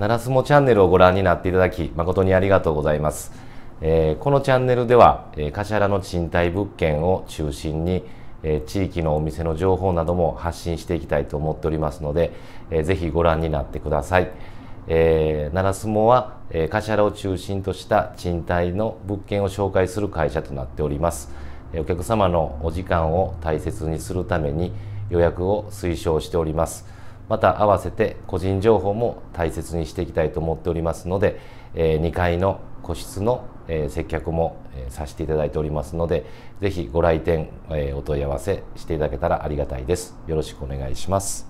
ならすもチャンネルをご覧になっていただき、誠にありがとうございます。えー、このチャンネルでは、えー、柏原の賃貸物件を中心に、えー、地域のお店の情報なども発信していきたいと思っておりますので、えー、ぜひご覧になってください。えー、ならスモは、えー、柏原を中心とした賃貸の物件を紹介する会社となっております。お客様のお時間を大切にするために予約を推奨しております。また合わせて個人情報も大切にしていきたいと思っておりますので、え2階の個室の、え接客も、えさせていただいておりますので是非ご来店、えお問い合わせしていただけたらありがたいですよろしくお願いします